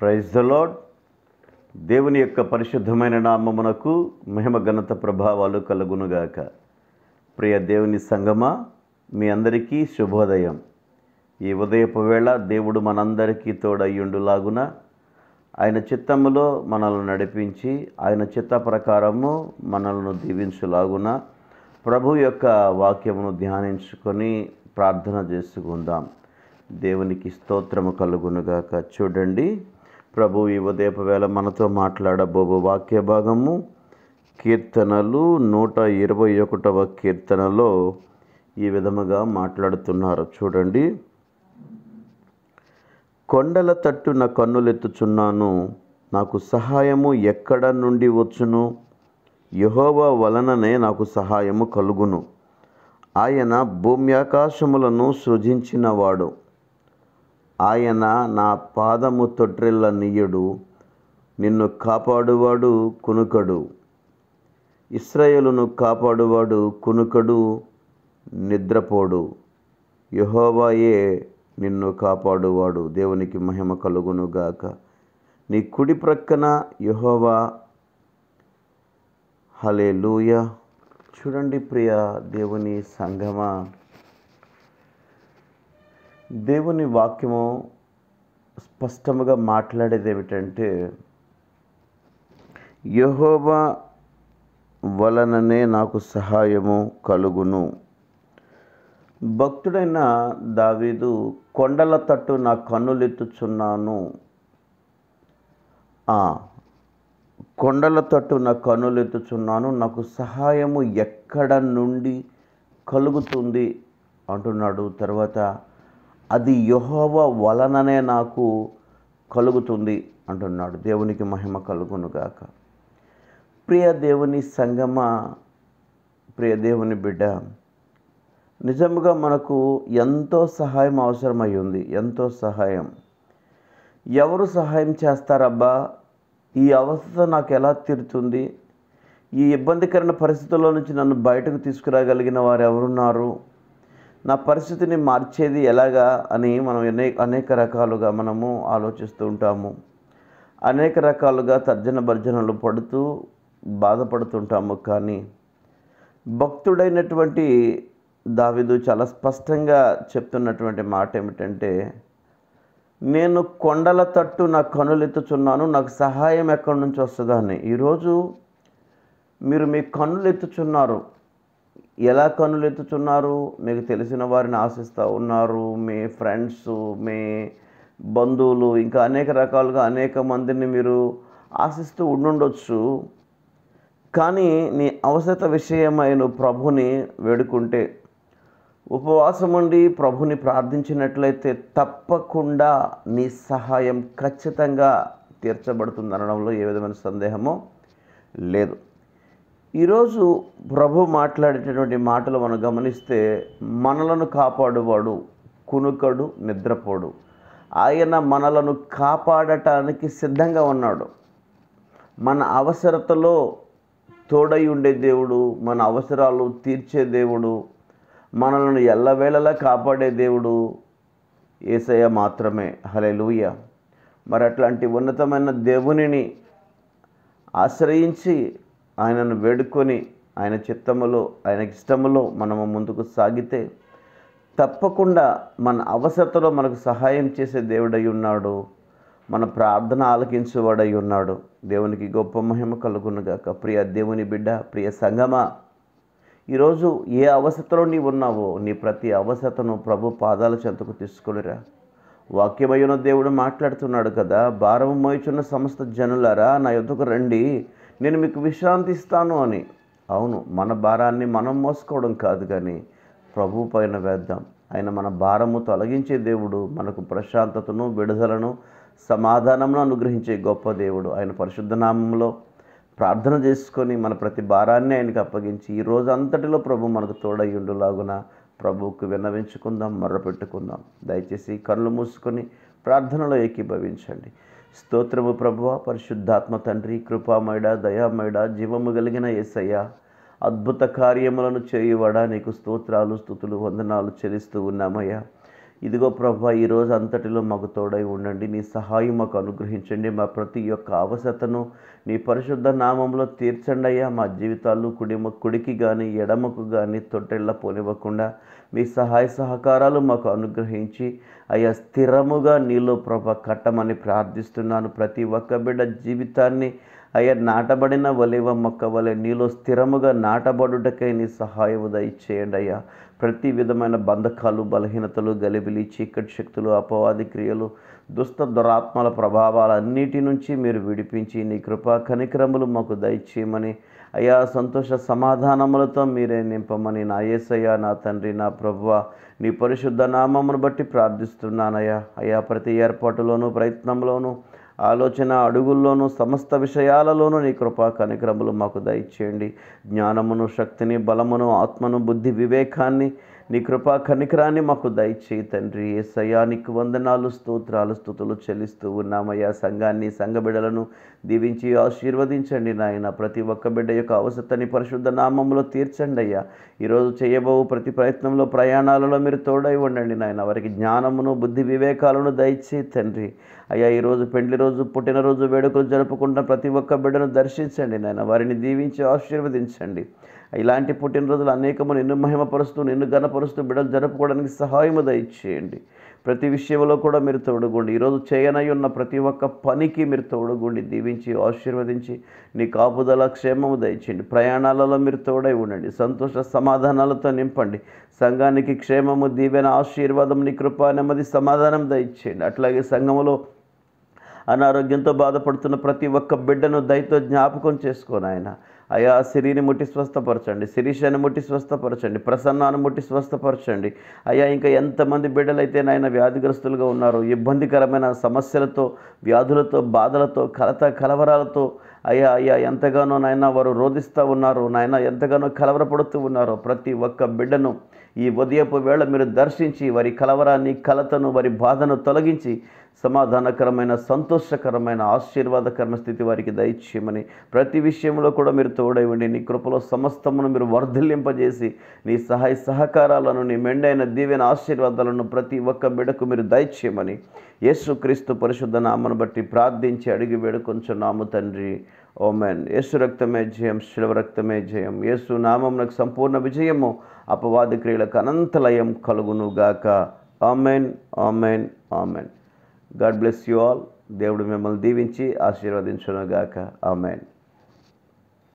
praise the lord దేవుని యొక్క పరిశుద్ధమైన నామమునకు మహిమ ఘనత ప్రభావాలు కలుగునుగాక ప్రియ దేవుని సంగమా మీ అందరికీ శుభోదయం ఈ ఉదయపు వేళ దేవుడు మనందరికీ తోడయ్యుండులాగున ఆయన చిత్తములో మనల్ని నడిపించి ఆయన చిత్త ప్రకారము మనల్ని దీవించులాగున ప్రభు యొక్క వాక్యమును ధ్యానించుకొని ప్రార్థన చేసుకుందాం దేవునికి స్తోత్రము కలుగునుగాక చూడండి ప్రభు ఈ ఉదయపు వేళ మనతో మాట్లాడబోబు వాక్య భాగము కీర్తనలు నూట ఇరవై ఒకటవ కీర్తనలో ఈ విధముగా మాట్లాడుతున్నారు చూడండి కొండల తట్టు నా కన్నులెత్తుచున్నాను నాకు సహాయము ఎక్కడ నుండి వచ్చును యహోవా వలననే నాకు సహాయము కలుగును ఆయన భూమ్యాకాశములను సృజించినవాడు ఆయన నా పాదము తొట్రిల్ల నీయుడు నిన్ను కాపాడువాడు కునుకడు ఇస్రాయేలును కాపాడువాడు కునుకడు నిద్రపోడు యహోవాయే నిన్ను కాపాడువాడు దేవునికి మహిమ కలుగునుగాక నీ కుడి ప్రక్కన యహోవా హలే లూయ చూడండి ప్రియ దేవుని సంగమా దేవుని వాక్యము స్పష్టముగా మాట్లాడేది ఏమిటంటే యహోవా వలననే నాకు సహాయము కలుగును భక్తుడైన దావీదు కొండల తట్టు నా కన్నులెత్తుచున్నాను కొండల తట్టు నా కన్నులెత్తుచున్నాను నాకు సహాయము ఎక్కడ నుండి కలుగుతుంది అంటున్నాడు తర్వాత అది యహోవ వలననే నాకు కలుగుతుంది అంటున్నాడు దేవునికి మహిమ కలుగునుగాక ప్రియ దేవుని సంగమ ప్రియ దేవుని బిడ్డ నిజముగా మనకు ఎంతో సహాయం అవసరమై ఉంది ఎంతో సహాయం ఎవరు సహాయం చేస్తారబ్బా ఈ అవస్థ నాకు ఎలా తీరుతుంది ఈ ఇబ్బందికరమైన పరిస్థితుల్లో నుంచి నన్ను బయటకు తీసుకురాగలిగిన వారు ఎవరున్నారు నా పరిస్థితిని మార్చేది ఎలాగా అని మనం అనే అనేక రకాలుగా మనము ఆలోచిస్తూ ఉంటాము అనేక రకాలుగా తర్జన భర్జనలు పడుతూ బాధపడుతుంటాము కానీ భక్తుడైనటువంటి దావిదు చాలా స్పష్టంగా చెప్తున్నటువంటి మాట ఏమిటంటే నేను కొండల తట్టు నా ఎత్తుచున్నాను నాకు సహాయం ఎక్కడి నుంచి వస్తుందని ఈరోజు మీరు మీ కన్నులు ఎత్తుచున్నారు ఎలా కనులెత్తుచున్నారు మీకు తెలిసిన వారిని ఆశిస్తూ ఉన్నారు మీ ఫ్రెండ్స్ మీ బంధువులు ఇంకా అనేక రకాలుగా అనేక మందిని మీరు ఆశిస్తూ ఉండుండొచ్చు కానీ నీ అవసరత విషయమైన ప్రభుని వేడుకుంటే ఉపవాసం ఉండి ప్రభుని ప్రార్థించినట్లయితే తప్పకుండా నీ సహాయం ఖచ్చితంగా తీర్చబడుతుంది అనడంలో ఏ విధమైన సందేహమో లేదు ఈరోజు ప్రభు మాట్లాడేటటువంటి మాటలు మనం గమనిస్తే మనలను కాపాడువాడు కునుకడు నిద్రపోడు ఆయన మనలను కాపాడటానికి సిద్ధంగా ఉన్నాడు మన అవసరతలో తోడై ఉండే దేవుడు మన అవసరాలు తీర్చే దేవుడు మనలను ఎల్లవేళలా కాపాడే దేవుడు ఏసయ్య మాత్రమే లూయ మరి అట్లాంటి ఉన్నతమైన దేవునిని ఆశ్రయించి ఆయనను వేడుకొని ఆయన చిత్తములో ఆయన ఇష్టములో మనము ముందుకు సాగితే తప్పకుండా మన అవసరతలో మనకు సహాయం చేసే దేవుడై ఉన్నాడు మన ప్రార్థన ఆలకించేవాడై ఉన్నాడు దేవునికి గొప్ప మహిమ కలుగునుగాక ప్రియ దేవుని బిడ్డ ప్రియ సంగమా ఈరోజు ఏ అవసరతలో నీవు ఉన్నావో నీ ప్రతి అవసరతను ప్రభు పాదాల చెంతకు తీసుకునిరా వాక్యమయ్యున దేవుడు మాట్లాడుతున్నాడు కదా భారం మోయిచున్న సమస్త జనులారా నా యుద్ధకు రండి నేను మీకు విశ్రాంతి ఇస్తాను అని అవును మన భారాన్ని మనం మోసుకోవడం కాదు కానీ ప్రభు పైన వేద్దాం ఆయన మన భారము తొలగించే దేవుడు మనకు ప్రశాంతతను విడుదలను సమాధానమును అనుగ్రహించే గొప్ప దేవుడు ఆయన పరిశుద్ధనామంలో ప్రార్థన చేసుకొని మన ప్రతి భారాన్ని ఆయనకు అప్పగించి ఈ రోజు అంతటిలో ప్రభు మనకు తోడయ్యుండులాగున ప్రభువుకు విన్నవించుకుందాం మర్రపెట్టుకుందాం దయచేసి కళ్ళు మూసుకొని ప్రార్థనలో ఏకీభవించండి స్తోత్రము ప్రభువ పరిశుద్ధాత్మ తండ్రి కృపామయడ దయామయడ జీవము కలిగిన ఏసయ్య అద్భుత కార్యములను చేయువడా నీకు స్తోత్రాలు స్థుతులు వందనాలు చెల్లిస్తూ ఉన్నామయ్యా ఇదిగో ప్రభా ఈరోజు అంతటిలో మాకు తోడై ఉండండి నీ సహాయం మాకు అనుగ్రహించండి మా ప్రతి యొక్క అవసతను నీ పరిశుద్ధ నామంలో తీర్చండి అయ్యా మా జీవితాలు కుడిమ కుడికి కానీ ఎడమకు కానీ తొట్టెళ్ళ పోనివ్వకుండా మీ సహాయ సహకారాలు మాకు అనుగ్రహించి అయ్యా స్థిరముగా నీలో ప్రభ కట్టమని ప్రార్థిస్తున్నాను ప్రతి ఒక్క బిడ్డ జీవితాన్ని అయ్యా నాటబడిన వలివ మొక్క వలె నీలో స్థిరముగా నాటబడుటకై నీ సహాయము దయచేయండి అయ్యా ప్రతి విధమైన బంధకాలు బలహీనతలు గలిబిలి చీకటి శక్తులు అపవాది క్రియలు దుష్ట దురాత్మల ప్రభావాలన్నిటి నుంచి మీరు విడిపించి నీ కృపా కనికరములు మాకు దయచేయమని అయా సంతోష సమాధానములతో మీరే నింపమని నా ఏసయ్య నా తండ్రి నా ప్రభువ నీ పరిశుద్ధ నామమును బట్టి ప్రార్థిస్తున్నానయ్యా అయా ప్రతి ఏర్పాటులోనూ ప్రయత్నంలోనూ ఆలోచన అడుగుల్లోనూ సమస్త విషయాలలోనూ నీ కృపా కనిక్రమలు మాకు దయచేయండి జ్ఞానమును శక్తిని బలమును ఆత్మను బుద్ధి వివేకాన్ని నీ కృపా కనికరాన్ని మాకు దయచేయి తండ్రి ఏసయానికి వందనాలు స్తోత్రాలు స్థుతులు చెల్లిస్తూ ఉన్నామయ్యా సంఘాన్ని సంఘ దీవించి ఆశీర్వదించండి నాయన ప్రతి ఒక్క బిడ్డ యొక్క అవసరతని పరిశుద్ధ నామంలో తీర్చండి అయ్యా ఈరోజు చేయబో ప్రతి ప్రయత్నంలో ప్రయాణాలలో మీరు తోడై ఉండండి నాయన వారికి జ్ఞానమును బుద్ధి వివేకాలను దయచేయి తండ్రి అయ్యా ఈరోజు పెండ్లి రోజు పుట్టినరోజు వేడుకలు జరుపుకుంటున్న ప్రతి ఒక్క బిడ్డను దర్శించండి నాయన వారిని దీవించి ఆశీర్వదించండి ఇలాంటి పుట్టినరోజులు అనేకము నిన్ను మహిమపరుస్తూ నిన్ను గణపరుస్తూ బిడ్డలు జరుపుకోవడానికి సహాయము దయచేయండి ప్రతి విషయంలో కూడా మీరు తోడుగోండి ఈరోజు చేయనై ఉన్న ప్రతి ఒక్క పనికి మీరు తోడుగోండి దీవించి ఆశీర్వదించి నీ కాపుదల క్షేమము దయచేయండి ప్రయాణాలలో మీరు తోడై ఉండండి సంతోష సమాధానాలతో నింపండి సంఘానికి క్షేమము దీవెన ఆశీర్వాదం నీ కృప నెమ్మది సమాధానం దయచేయండి అట్లాగే సంఘంలో అనారోగ్యంతో బాధపడుతున్న ప్రతి ఒక్క బిడ్డను దయతో జ్ఞాపకం చేసుకోను ఆయన అయా సిరిని ముట్టి స్వస్థపరచండి శిరీషాన్ని ముట్టి స్వస్థపరచండి ప్రసన్నాన్ని ముట్టి స్వస్థపరచండి అయ్యా ఇంకా ఎంతమంది బిడ్డలైతే నాయన వ్యాధిగ్రస్తులుగా ఉన్నారు ఇబ్బందికరమైన సమస్యలతో వ్యాధులతో బాధలతో కలత కలవరాలతో అయ్యా అయ్యా ఎంతగానో నాయన వారు రోధిస్తూ ఉన్నారు నాయన ఎంతగానో కలవరపడుతూ ఉన్నారు ప్రతి ఒక్క బిడ్డను ఈ ఉదయపు వేళ మీరు దర్శించి వారి కలవరాన్ని కలతను వారి బాధను తొలగించి సమాధానకరమైన సంతోషకరమైన ఆశీర్వాదకరమైన స్థితి వారికి దయచేయమని ప్రతి విషయంలో కూడా మీరు ఉండి నీ కృపలో సమస్తమును మీరు వర్ధలింపజేసి నీ సహాయ సహకారాలను నీ మెండైన దీవెన ఆశీర్వాదాలను ప్రతి ఒక్క బిడకు మీరు దయచేయమని యేసుక్రీస్తు పరిశుద్ధ నామను బట్టి ప్రార్థించి అడిగి నాము తండ్రి ఓమెన్ యేసు రక్తమే జయం శిలవ రక్తమే జయం యేసు నామంకు సంపూర్ణ విజయము అపవాది క్రియలకు అనంతలయం కలుగునుగాక amen amen amen God bless you all దేవుడు మిమ్మల్ని దీవించి ఆశీర్వదించునుగాక ఆమెన్